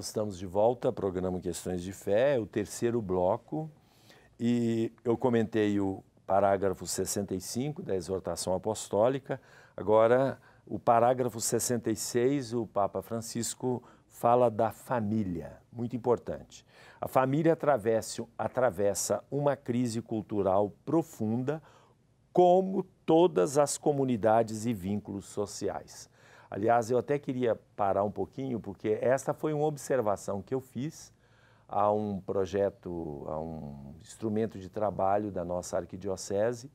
Nós estamos de volta, programa Questões de Fé, é o terceiro bloco. E eu comentei o parágrafo 65 da exortação apostólica. Agora, o parágrafo 66, o Papa Francisco fala da família, muito importante. A família atravessa, atravessa uma crise cultural profunda, como todas as comunidades e vínculos sociais. Aliás, eu até queria parar um pouquinho, porque essa foi uma observação que eu fiz a um projeto, a um instrumento de trabalho da nossa arquidiocese,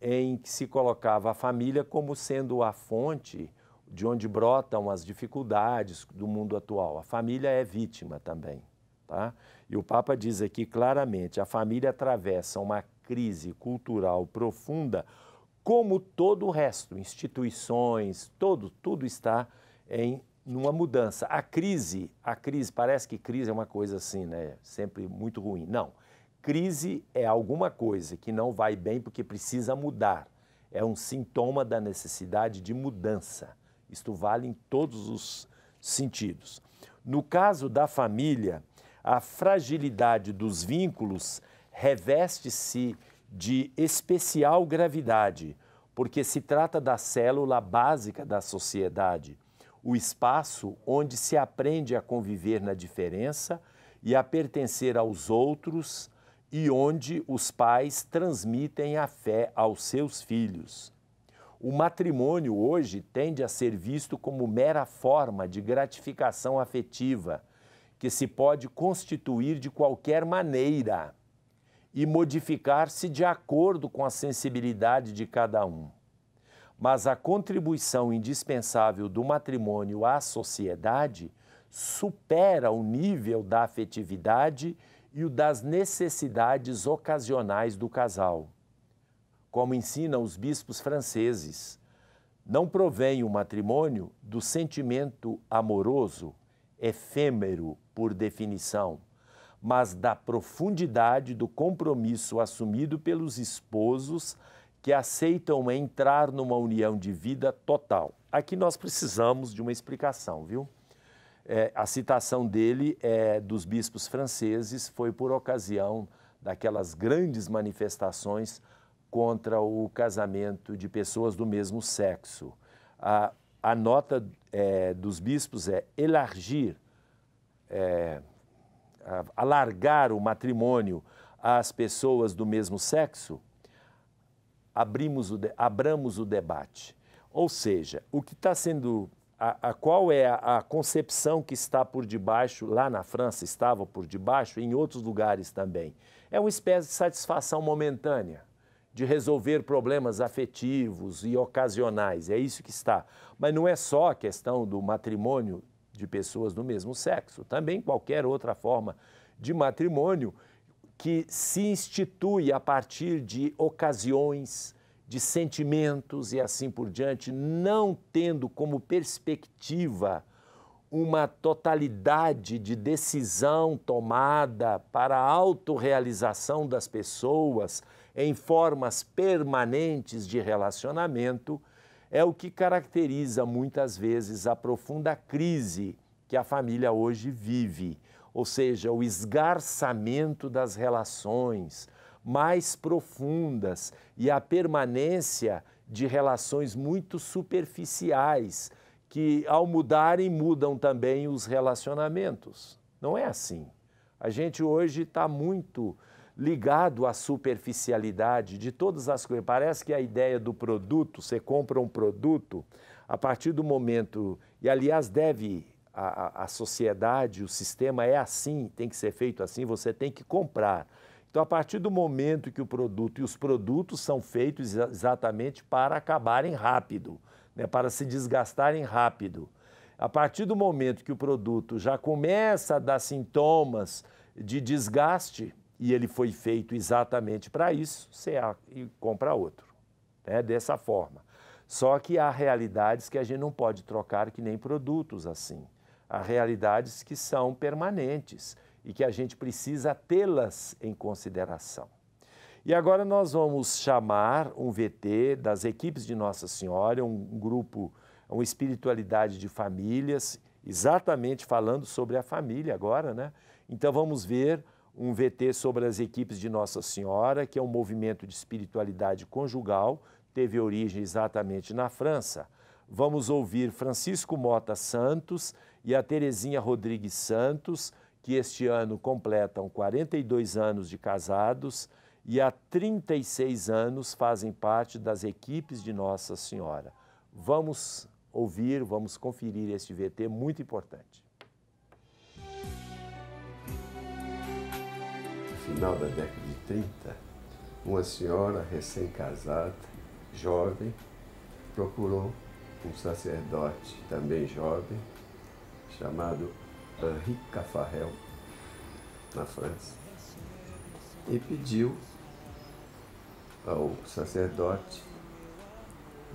em que se colocava a família como sendo a fonte de onde brotam as dificuldades do mundo atual. A família é vítima também. Tá? E o Papa diz aqui claramente: a família atravessa uma crise cultural profunda como todo o resto, instituições, todo, tudo está em numa mudança. A crise, a crise, parece que crise é uma coisa assim, né? Sempre muito ruim. Não. Crise é alguma coisa que não vai bem porque precisa mudar. É um sintoma da necessidade de mudança. Isto vale em todos os sentidos. No caso da família, a fragilidade dos vínculos reveste-se de especial gravidade, porque se trata da célula básica da sociedade, o espaço onde se aprende a conviver na diferença e a pertencer aos outros e onde os pais transmitem a fé aos seus filhos. O matrimônio hoje tende a ser visto como mera forma de gratificação afetiva, que se pode constituir de qualquer maneira e modificar-se de acordo com a sensibilidade de cada um. Mas a contribuição indispensável do matrimônio à sociedade supera o nível da afetividade e o das necessidades ocasionais do casal. Como ensinam os bispos franceses, não provém o matrimônio do sentimento amoroso, efêmero por definição, mas da profundidade do compromisso assumido pelos esposos que aceitam entrar numa união de vida total. Aqui nós precisamos de uma explicação, viu? É, a citação dele é, dos bispos franceses foi por ocasião daquelas grandes manifestações contra o casamento de pessoas do mesmo sexo. A, a nota é, dos bispos é elargir, é, alargar o matrimônio às pessoas do mesmo sexo, abrimos o de, abramos o debate. Ou seja, o que está sendo. A, a, qual é a, a concepção que está por debaixo, lá na França estava por debaixo, em outros lugares também. É uma espécie de satisfação momentânea, de resolver problemas afetivos e ocasionais. É isso que está. Mas não é só a questão do matrimônio de pessoas do mesmo sexo, também qualquer outra forma de matrimônio que se institui a partir de ocasiões, de sentimentos e assim por diante, não tendo como perspectiva uma totalidade de decisão tomada para a autorrealização das pessoas em formas permanentes de relacionamento, é o que caracteriza muitas vezes a profunda crise que a família hoje vive, ou seja, o esgarçamento das relações mais profundas e a permanência de relações muito superficiais que, ao mudarem, mudam também os relacionamentos. Não é assim. A gente hoje está muito ligado à superficialidade de todas as coisas. Parece que a ideia do produto, você compra um produto, a partir do momento, e aliás deve a, a, sociedade, o sistema é assim, tem que ser feito assim, você tem que comprar. Então, a partir do momento que o produto e os produtos são feitos exatamente para acabarem rápido, né, para se desgastarem rápido. A partir do momento que o produto já começa a dar sintomas de desgaste, e ele foi feito exatamente para isso, você compra outro. Né? Dessa forma. Só que há realidades que a gente não pode trocar, que nem produtos assim. Há realidades que são permanentes e que a gente precisa tê-las em consideração. E agora nós vamos chamar um VT das equipes de Nossa Senhora, um grupo, uma espiritualidade de famílias, exatamente falando sobre a família agora, né? Então vamos ver um VT sobre as equipes de Nossa Senhora, que é um movimento de espiritualidade conjugal, teve origem exatamente na França. Vamos ouvir Francisco Mota Santos e a Terezinha Rodrigues Santos, que este ano completam 42 anos de casados e há 36 anos fazem parte das equipes de Nossa Senhora. Vamos ouvir, vamos conferir este VT muito importante. final da década de 30, uma senhora recém-casada, jovem, procurou um sacerdote também jovem, chamado Henri eh, Cafarel, na França, e pediu ao sacerdote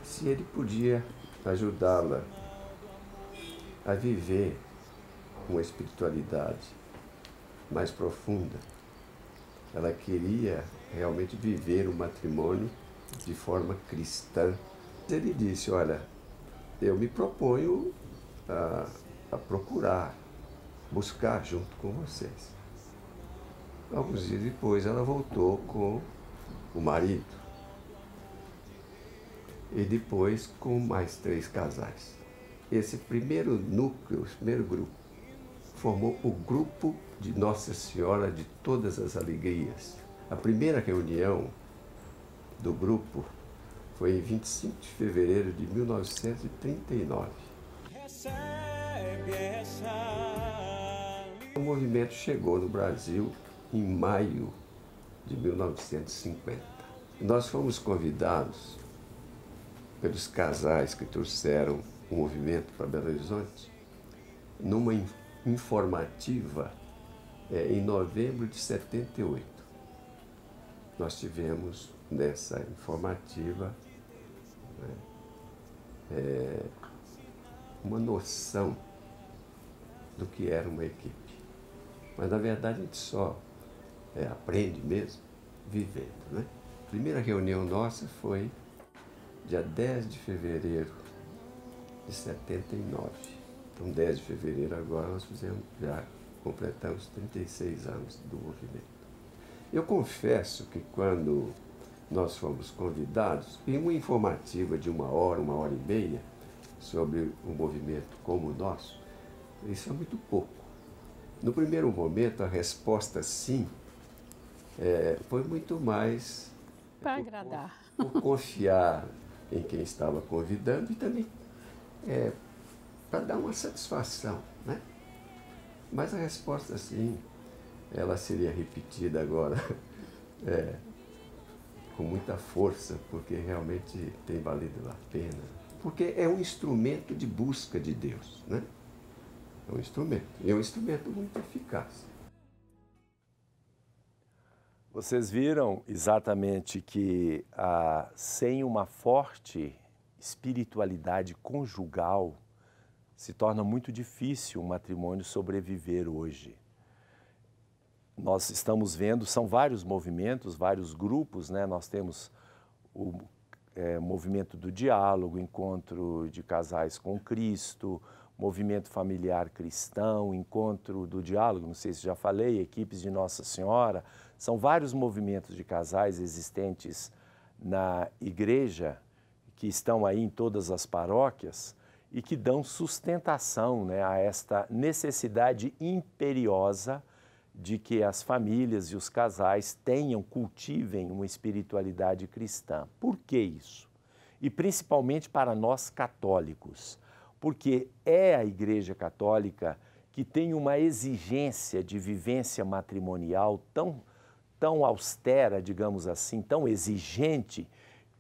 se ele podia ajudá-la a viver uma espiritualidade mais profunda ela queria realmente viver o matrimônio de forma cristã. Ele disse: Olha, eu me proponho a, a procurar, buscar junto com vocês. Alguns dias depois ela voltou com o marido e depois com mais três casais. Esse primeiro núcleo, esse primeiro grupo, formou o grupo de Nossa Senhora de Todas as Alegrias. A primeira reunião do grupo foi em 25 de fevereiro de 1939. O movimento chegou no Brasil em maio de 1950. Nós fomos convidados pelos casais que trouxeram o movimento para Belo Horizonte numa informativa é, em novembro de 78. Nós tivemos nessa informativa né, é, uma noção do que era uma equipe. Mas na verdade a gente só é, aprende mesmo vivendo. Né? A primeira reunião nossa foi dia 10 de fevereiro de 79. Então, 10 de fevereiro agora, nós fizemos, já completamos 36 anos do movimento. Eu confesso que quando nós fomos convidados, em uma informativa de uma hora, uma hora e meia, sobre um movimento como o nosso, isso é muito pouco. No primeiro momento, a resposta sim é, foi muito mais é, para agradar, por, por confiar em quem estava convidando e também é, para dar uma satisfação, né? Mas a resposta, sim, ela seria repetida agora é, com muita força, porque realmente tem valido a pena. Porque é um instrumento de busca de Deus, né? É um instrumento, e é um instrumento muito eficaz. Vocês viram exatamente que ah, sem uma forte espiritualidade conjugal, se torna muito difícil o matrimônio sobreviver hoje. Nós estamos vendo, são vários movimentos, vários grupos, né? Nós temos o é, movimento do diálogo, encontro de casais com Cristo, movimento familiar cristão, encontro do diálogo, não sei se já falei, equipes de Nossa Senhora, são vários movimentos de casais existentes na igreja que estão aí em todas as paróquias e que dão sustentação né, a esta necessidade imperiosa de que as famílias e os casais tenham, cultivem uma espiritualidade cristã. Por que isso? E principalmente para nós católicos, porque é a Igreja Católica que tem uma exigência de vivência matrimonial tão, tão austera, digamos assim, tão exigente,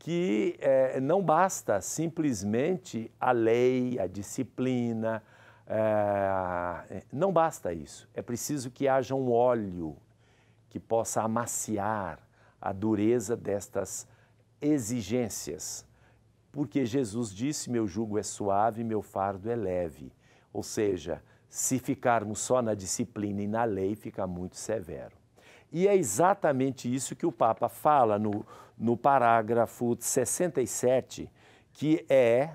que é, não basta simplesmente a lei, a disciplina, é, não basta isso. É preciso que haja um óleo que possa amaciar a dureza destas exigências. Porque Jesus disse: Meu jugo é suave, meu fardo é leve. Ou seja, se ficarmos só na disciplina e na lei, fica muito severo. E é exatamente isso que o Papa fala no, no parágrafo 67, que é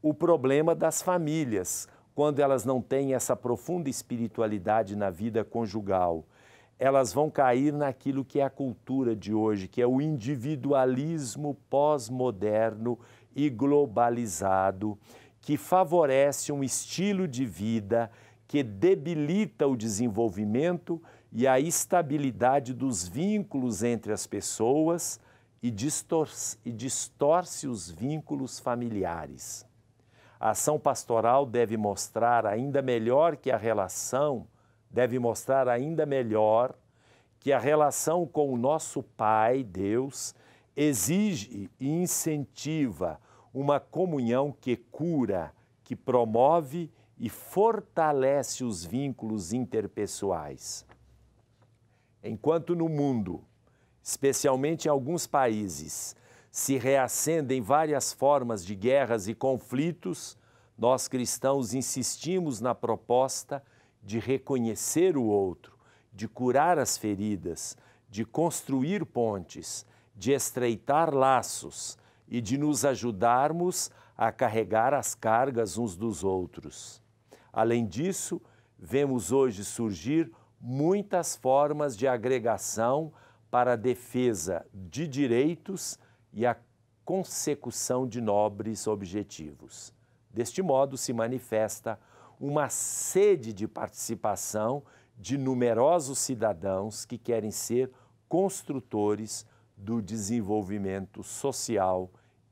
o problema das famílias, quando elas não têm essa profunda espiritualidade na vida conjugal. Elas vão cair naquilo que é a cultura de hoje, que é o individualismo pós-moderno e globalizado, que favorece um estilo de vida que debilita o desenvolvimento e a estabilidade dos vínculos entre as pessoas e distorce, e distorce os vínculos familiares. A ação pastoral deve mostrar ainda melhor que a relação, deve mostrar ainda melhor que a relação com o nosso Pai, Deus, exige e incentiva uma comunhão que cura, que promove e fortalece os vínculos interpessoais. Enquanto no mundo, especialmente em alguns países, se reacendem várias formas de guerras e conflitos, nós cristãos insistimos na proposta de reconhecer o outro, de curar as feridas, de construir pontes, de estreitar laços e de nos ajudarmos a carregar as cargas uns dos outros. Além disso, vemos hoje surgir muitas formas de agregação para a defesa de direitos e a consecução de nobres objetivos. Deste modo, se manifesta uma sede de participação de numerosos cidadãos que querem ser construtores do desenvolvimento social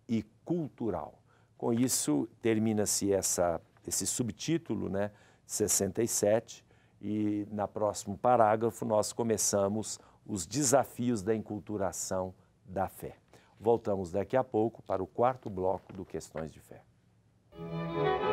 e cultural. Com isso, termina-se essa esse subtítulo, né, 67, e na próximo parágrafo nós começamos os desafios da enculturação da fé. Voltamos daqui a pouco para o quarto bloco do Questões de Fé.